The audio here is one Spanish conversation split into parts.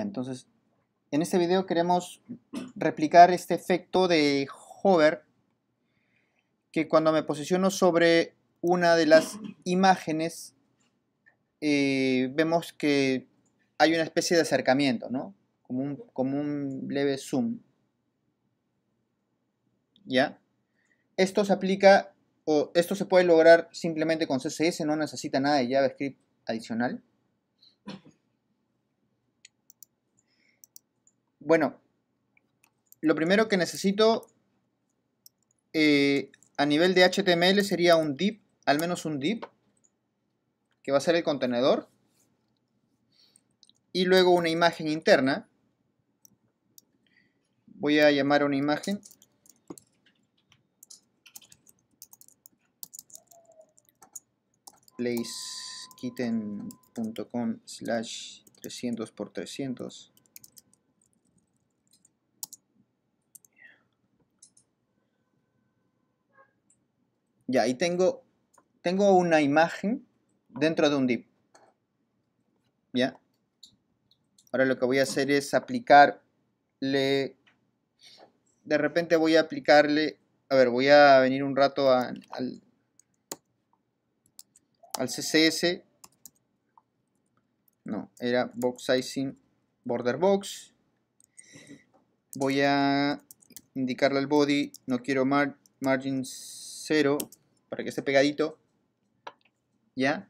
entonces, en este video queremos replicar este efecto de hover que cuando me posiciono sobre una de las imágenes eh, vemos que hay una especie de acercamiento, ¿no? Como un, como un leve zoom. ¿Ya? Esto se aplica o esto se puede lograr simplemente con CSS, no necesita nada de JavaScript adicional. Bueno, lo primero que necesito eh, a nivel de HTML sería un div, al menos un div, que va a ser el contenedor. Y luego una imagen interna. Voy a llamar una imagen. placekitten.com slash 300 por 300 Ya, ahí tengo, tengo una imagen dentro de un div. ¿Ya? Ahora lo que voy a hacer es aplicarle... De repente voy a aplicarle... A ver, voy a venir un rato al, al CSS. No, era box sizing border box. Voy a indicarle al body, no quiero margin 0, para que esté pegadito. ¿Ya?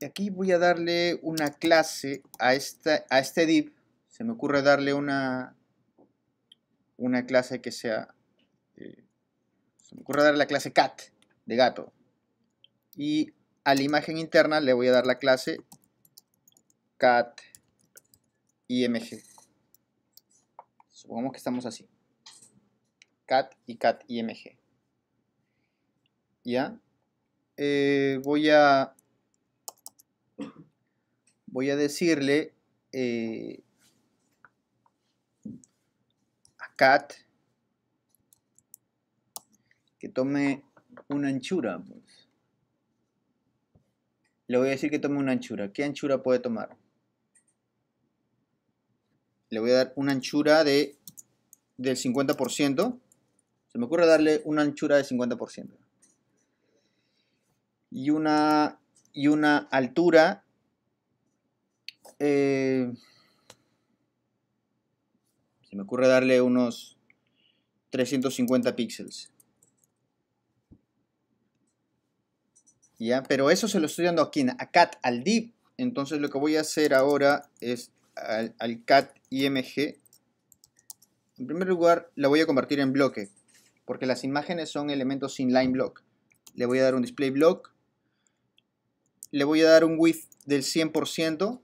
Y aquí voy a darle una clase a, esta, a este div. Se me ocurre darle una, una clase que sea... Eh, se me ocurre darle la clase cat, de gato. Y a la imagen interna le voy a dar la clase cat img. Supongamos que estamos así cat y cat img. ¿Ya? Eh, voy a voy a decirle eh, a cat que tome una anchura. Pues. Le voy a decir que tome una anchura. ¿Qué anchura puede tomar? Le voy a dar una anchura de, del 50%. Se me ocurre darle una anchura de 50%. Y una, y una altura... Eh, se me ocurre darle unos 350 píxeles. ¿Ya? Pero eso se lo estoy dando aquí, a cat, al dip Entonces lo que voy a hacer ahora es al, al cat img. En primer lugar, la voy a convertir en bloque porque las imágenes son elementos sin line block. Le voy a dar un display block, le voy a dar un width del 100%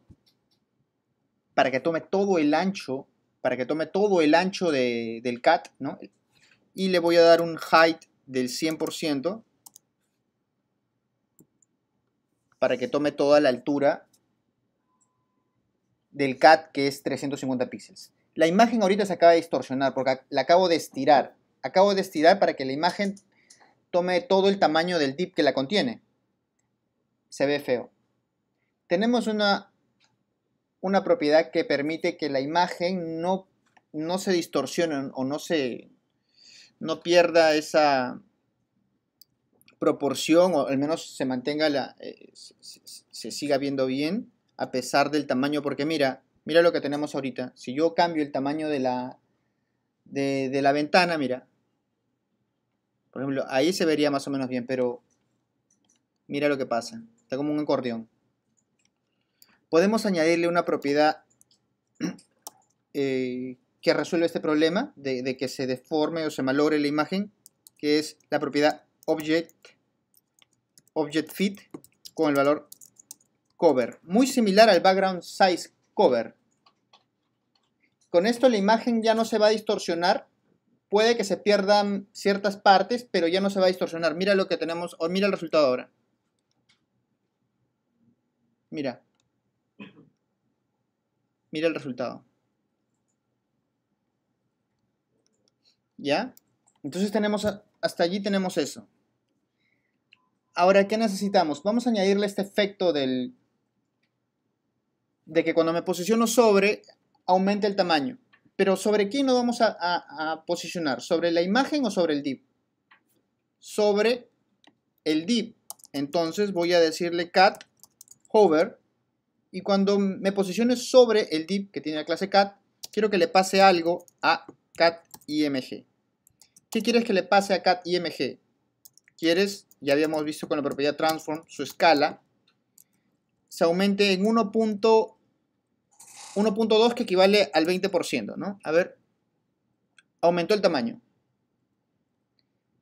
para que tome todo el ancho, para que tome todo el ancho del cat, ¿no? Y le voy a dar un height del 100% para que tome toda la altura del cat que es 350 píxeles. La imagen ahorita se acaba de distorsionar porque la acabo de estirar acabo de estirar para que la imagen tome todo el tamaño del dip que la contiene. Se ve feo. Tenemos una, una propiedad que permite que la imagen no, no se distorsione o no, se, no pierda esa proporción o al menos se mantenga la, eh, se, siga viendo bien a pesar del tamaño porque mira mira lo que tenemos ahorita si yo cambio el tamaño de la de la ventana mira por ejemplo, ahí se vería más o menos bien, pero mira lo que pasa. Está como un acordeón. Podemos añadirle una propiedad eh, que resuelve este problema de, que se deforme o se malogre la imagen, que es la propiedad object, object fit con el valor cover. Muy similar al background size cover. Con esto la imagen ya no se va a distorsionar puede que se pierdan ciertas partes, pero ya no se va a distorsionar. Mira lo que tenemos, o mira el resultado ahora. Mira. Mira el resultado. ¿Ya? Entonces tenemos, hasta allí tenemos eso. Ahora, ¿qué necesitamos? Vamos a añadirle este efecto del, de que cuando me posiciono sobre, aumente el tamaño. Pero ¿sobre qué nos vamos a, posicionar? ¿Sobre la imagen o sobre el div? Sobre el div. Entonces voy a decirle cat hover y cuando me posicione sobre el div que tiene la clase cat, quiero que le pase algo a cat img. ¿Qué quieres que le pase a cat img? Quieres, ya habíamos visto con la propiedad transform, su escala se aumente en 1. 1.2 que equivale al 20%, ¿no? A ver, aumentó el tamaño.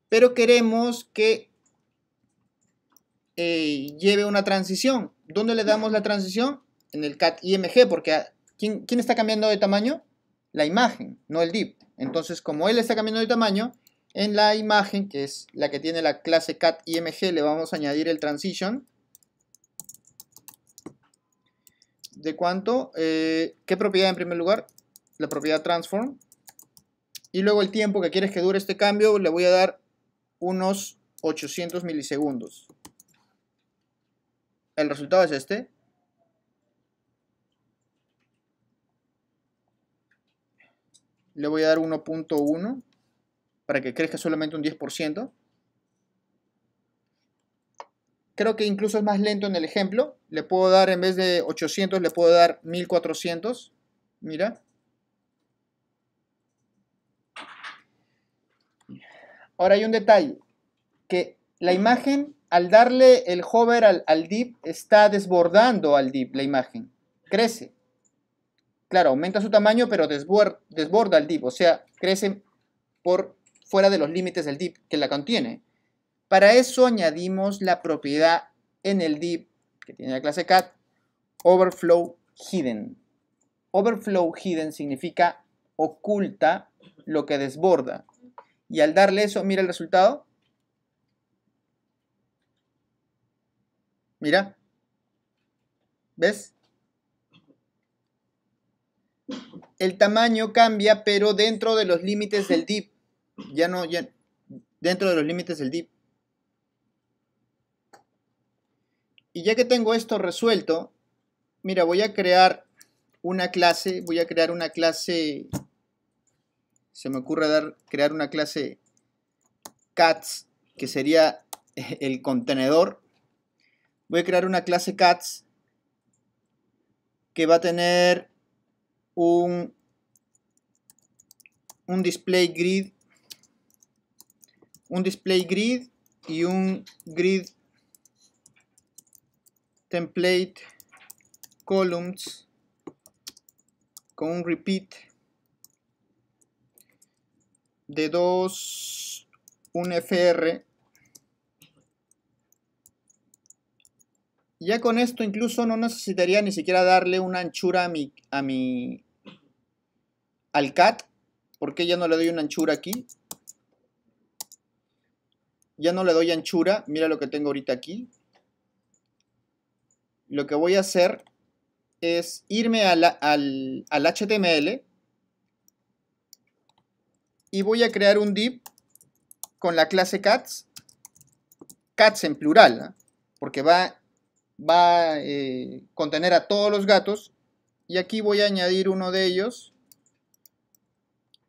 Pero queremos que eh, lleve una transición. ¿Dónde le damos la transición? En el cat IMG, porque ah, ¿quién, ¿quién, está cambiando de tamaño? La imagen, no el div. Entonces, como él está cambiando de tamaño, en la imagen, que es la que tiene la clase cat IMG, le vamos a añadir el transition de cuánto, eh, qué propiedad en primer lugar, la propiedad transform, y luego el tiempo que quieres que dure este cambio, le voy a dar unos 800 milisegundos. El resultado es este. Le voy a dar 1.1 para que crezca solamente un 10% creo que incluso es más lento en el ejemplo. Le puedo dar, en vez de 800, le puedo dar 1400. Mira. Ahora hay un detalle, que la imagen, al darle el hover al, dip, está desbordando al dip la imagen. Crece. Claro, aumenta su tamaño, pero desborda, desborda el div. O sea, crece por fuera de los límites del dip que la contiene. Para eso añadimos la propiedad en el div que tiene la clase cat, overflow hidden. Overflow hidden significa oculta lo que desborda. Y al darle eso, mira el resultado. Mira. ¿Ves? El tamaño cambia, pero dentro de los límites del div. Ya no, ya, dentro de los límites del div. Y ya que tengo esto resuelto, mira, voy a crear una clase, voy a crear una clase, se me ocurre dar, crear una clase cats, que sería eh, el contenedor. Voy a crear una clase cats que va a tener un, un display grid, un display grid y un grid template columns con un repeat de 2 un fr ya con esto incluso no necesitaría ni siquiera darle una anchura a mi, a mi al cat porque ya no le doy una anchura aquí ya no le doy anchura mira lo que tengo ahorita aquí lo que voy a hacer es irme al, HTML y voy a crear un div con la clase cats, cats en plural, ¿ah? porque va, va a eh, contener a todos los gatos. Y aquí voy a añadir uno de ellos.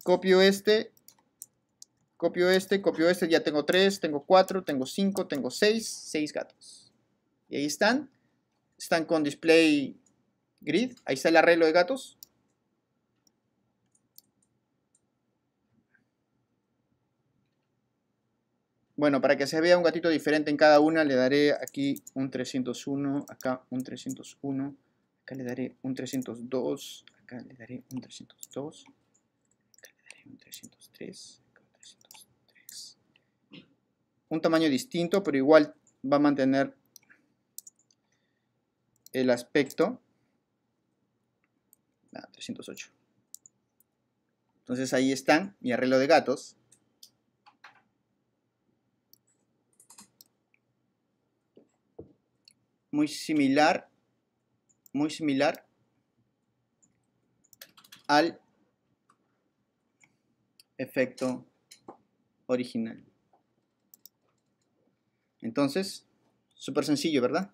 Copio este, copio este, copio este. Ya tengo tres, tengo cuatro, tengo cinco, tengo seis, seis gatos. Y ahí están están con display grid. Ahí está el arreglo de gatos. Bueno, para que se vea un gatito diferente en cada una, le daré aquí un 301, acá un 301, acá le daré un 302, acá le daré un 302, acá le daré un 303, acá 303. Un tamaño distinto, pero igual va a mantener el aspecto. 308. Ah, Entonces ahí están mi arreglo de gatos. Muy similar, muy similar al efecto original. Entonces, súper sencillo, ¿verdad?